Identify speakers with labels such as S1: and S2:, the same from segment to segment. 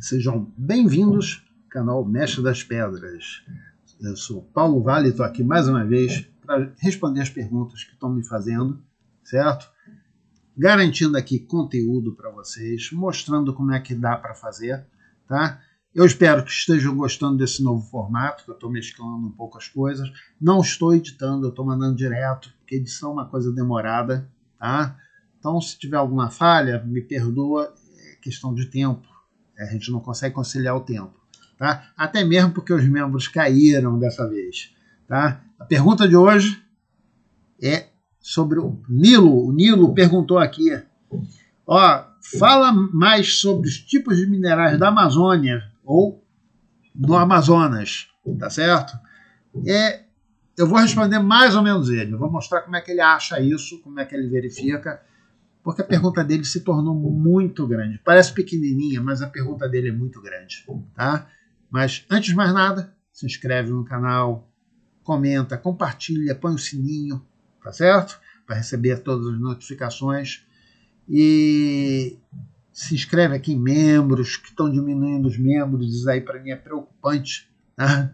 S1: Sejam bem-vindos ao canal Mestre das Pedras. Eu sou Paulo Vale, e estou aqui mais uma vez para responder as perguntas que estão me fazendo, certo? Garantindo aqui conteúdo para vocês, mostrando como é que dá para fazer, tá? Eu espero que estejam gostando desse novo formato, que eu estou mesclando um pouco as coisas. Não estou editando, eu estou mandando direto, porque edição é uma coisa demorada, tá? Então, se tiver alguma falha, me perdoa, é questão de tempo, a gente não consegue conciliar o tempo. Tá? Até mesmo porque os membros caíram dessa vez. Tá? A pergunta de hoje é sobre o Nilo. O Nilo perguntou aqui. Ó, fala mais sobre os tipos de minerais da Amazônia ou do Amazonas, tá certo? É, eu vou responder mais ou menos ele. Eu vou mostrar como é que ele acha isso, como é que ele verifica. Porque a pergunta dele se tornou muito grande. Parece pequenininha, mas a pergunta dele é muito grande. Tá? Mas antes de mais nada, se inscreve no canal, comenta, compartilha, põe o sininho, tá certo? Para receber todas as notificações. E se inscreve aqui em membros, que estão diminuindo os membros, isso aí para mim é preocupante. Tá?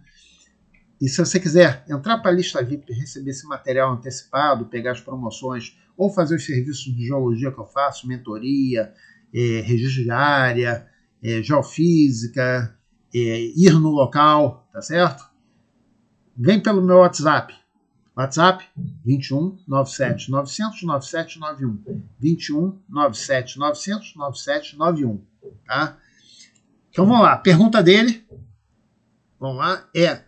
S1: E se você quiser entrar para a lista VIP, receber esse material antecipado, pegar as promoções ou fazer os serviços de geologia que eu faço, mentoria, é, registro de área, é, geofísica, é, ir no local, tá certo? Vem pelo meu WhatsApp. WhatsApp 21 97 900 9791. 21 97 900 9791. Tá? Então vamos lá. Pergunta dele. Vamos lá. É.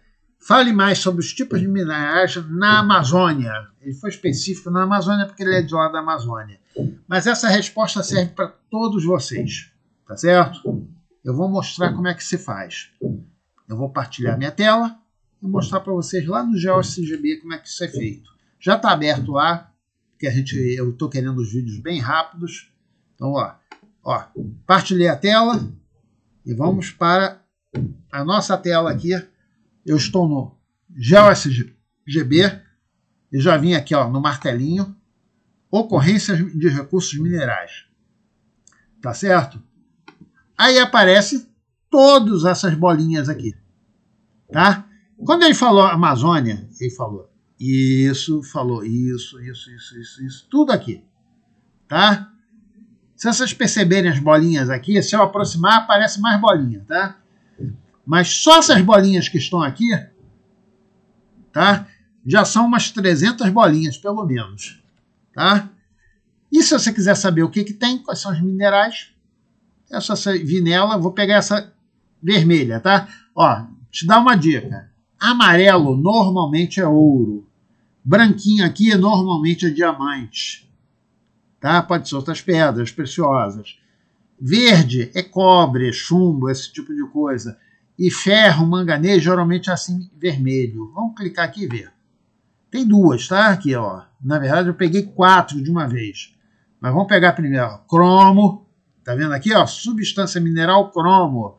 S1: Fale mais sobre os tipos de minerais na Amazônia. Ele foi específico na Amazônia porque ele é de lá da Amazônia. Mas essa resposta serve para todos vocês, tá certo? Eu vou mostrar como é que se faz. Eu vou partilhar minha tela e mostrar para vocês lá no GeoCGB como é que isso é feito. Já está aberto lá, porque a gente, eu estou querendo os vídeos bem rápidos. Então, ó, ó, partilhei a tela e vamos para a nossa tela aqui eu estou no GeoSGB e já vim aqui ó, no martelinho, ocorrências de recursos minerais. Tá certo? Aí aparece todas essas bolinhas aqui. Tá? Quando ele falou Amazônia, ele falou isso, falou isso, isso, isso, isso, isso, tudo aqui. Tá? Se vocês perceberem as bolinhas aqui, se eu aproximar, aparece mais bolinha, tá? Mas só essas bolinhas que estão aqui, tá? Já são umas 300 bolinhas, pelo menos, tá? E se você quiser saber o que, que tem, quais são os minerais, é só você vir nela. Vou pegar essa vermelha, tá? Ó, te dá uma dica. Amarelo normalmente é ouro. Branquinho aqui é normalmente é diamante. Tá? Pode ser outras pedras preciosas. Verde é cobre, chumbo, esse tipo de coisa e ferro, manganês, geralmente é assim vermelho. Vamos clicar aqui e ver. Tem duas, tá? Aqui, ó. Na verdade, eu peguei quatro de uma vez. Mas vamos pegar primeiro cromo. Tá vendo aqui, ó? Substância mineral cromo.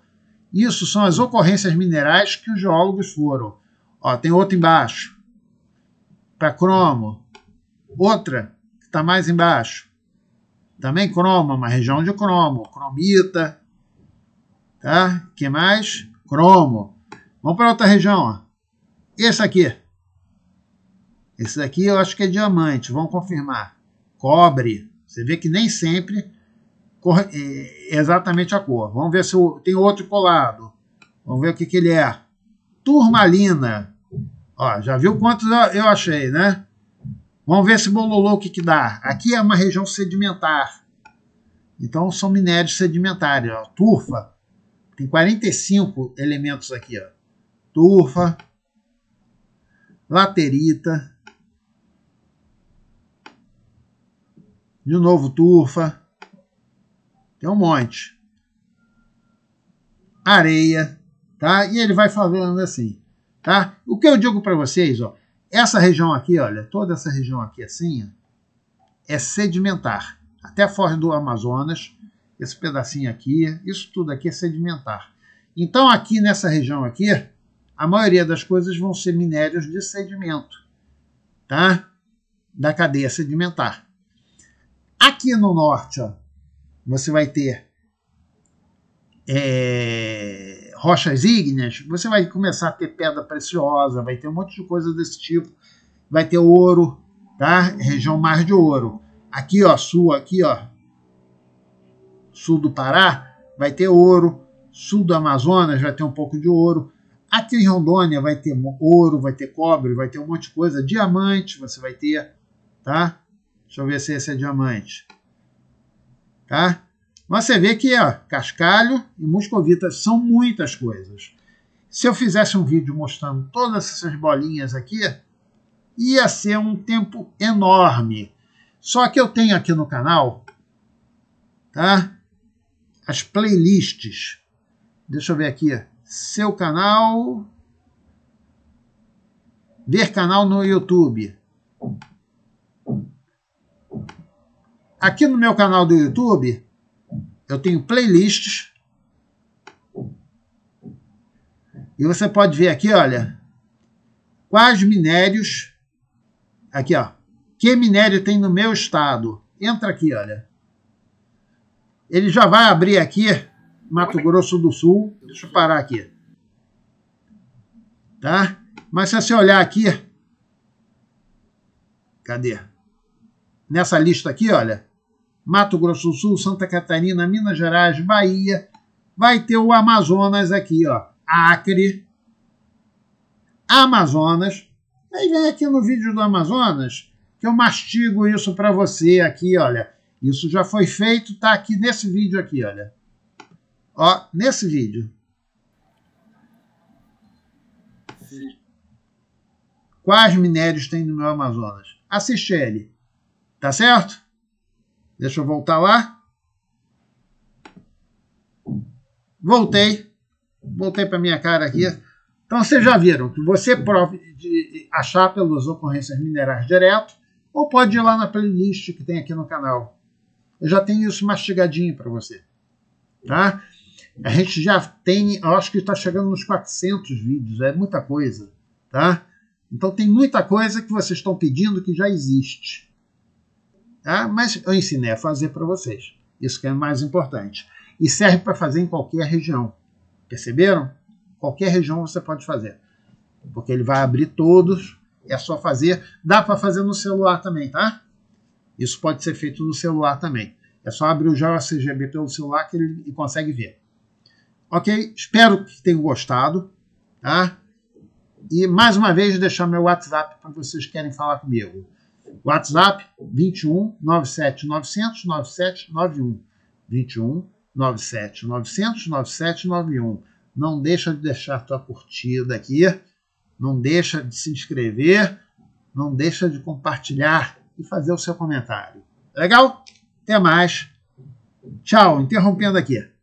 S1: Isso são as ocorrências minerais que os geólogos foram. Ó, tem outra embaixo. Para cromo. Outra que está mais embaixo. Também cromo, uma região de cromo. Cromita. Tá? que mais? cromo. Vamos para outra região. Ó. Esse aqui. Esse daqui eu acho que é diamante, vamos confirmar. Cobre. Você vê que nem sempre é, é exatamente a cor. Vamos ver se tem outro colado. Vamos ver o que, que ele é. Turmalina. Ó, já viu quantos eu achei, né? Vamos ver esse bololô o que, que dá. Aqui é uma região sedimentar. Então são minérios sedimentares. Ó. Turfa. Tem 45 elementos aqui, ó. Turfa, laterita, de novo turfa, tem um monte. Areia, tá? E ele vai falando assim, tá? O que eu digo para vocês, ó, essa região aqui, olha, toda essa região aqui assim, ó, é sedimentar. Até fora do Amazonas, esse pedacinho aqui, isso tudo aqui é sedimentar. Então, aqui nessa região aqui, a maioria das coisas vão ser minérios de sedimento, tá? Da cadeia sedimentar. Aqui no norte, ó, você vai ter é, rochas ígneas, você vai começar a ter pedra preciosa, vai ter um monte de coisa desse tipo, vai ter ouro, tá? Região mais de ouro. Aqui, ó, sul, aqui, ó, sul do Pará vai ter ouro, sul do Amazonas vai ter um pouco de ouro, aqui em Rondônia vai ter ouro, vai ter cobre, vai ter um monte de coisa, diamante você vai ter, tá? Deixa eu ver se esse é diamante, tá? Mas você vê que ó, cascalho e muscovita são muitas coisas. Se eu fizesse um vídeo mostrando todas essas bolinhas aqui, ia ser um tempo enorme. Só que eu tenho aqui no canal, tá? as playlists. Deixa eu ver aqui. Seu canal. Ver canal no YouTube. Aqui no meu canal do YouTube, eu tenho playlists. E você pode ver aqui, olha, quais minérios. Aqui, ó. Que minério tem no meu estado? Entra aqui, olha. Ele já vai abrir aqui, Mato Grosso do Sul. Deixa eu parar aqui. Tá? Mas se você olhar aqui, cadê? Nessa lista aqui, olha, Mato Grosso do Sul, Santa Catarina, Minas Gerais, Bahia, vai ter o Amazonas aqui, ó, Acre, Amazonas. Aí vem aqui no vídeo do Amazonas, que eu mastigo isso para você aqui, olha isso já foi feito, tá aqui nesse vídeo aqui, olha. Ó, nesse vídeo. Sim. Quais minérios tem no meu Amazonas? Assiste ele. Tá certo? Deixa eu voltar lá. Voltei. Voltei para minha cara aqui. Então vocês já viram que você pode achar pelas ocorrências minerais direto ou pode ir lá na playlist que tem aqui no canal. Eu já tenho isso mastigadinho para você. Tá? A gente já tem, acho que está chegando nos 400 vídeos, é muita coisa. Tá? Então tem muita coisa que vocês estão pedindo que já existe. Tá? Mas eu ensinei a fazer para vocês. Isso que é mais importante. E serve para fazer em qualquer região. Perceberam? Qualquer região você pode fazer. Porque ele vai abrir todos, é só fazer. Dá para fazer no celular também, tá? Isso pode ser feito no celular também. É só abrir o JavaCGB pelo celular que ele consegue ver. Ok? Espero que tenham gostado. Tá? E mais uma vez deixar meu WhatsApp para vocês querem falar comigo. WhatsApp 21 97 900 9791. 21 97 900 9791. Não deixa de deixar tua curtida aqui, não deixa de se inscrever, não deixa de compartilhar e fazer o seu comentário. Legal? Até mais. Tchau, interrompendo aqui.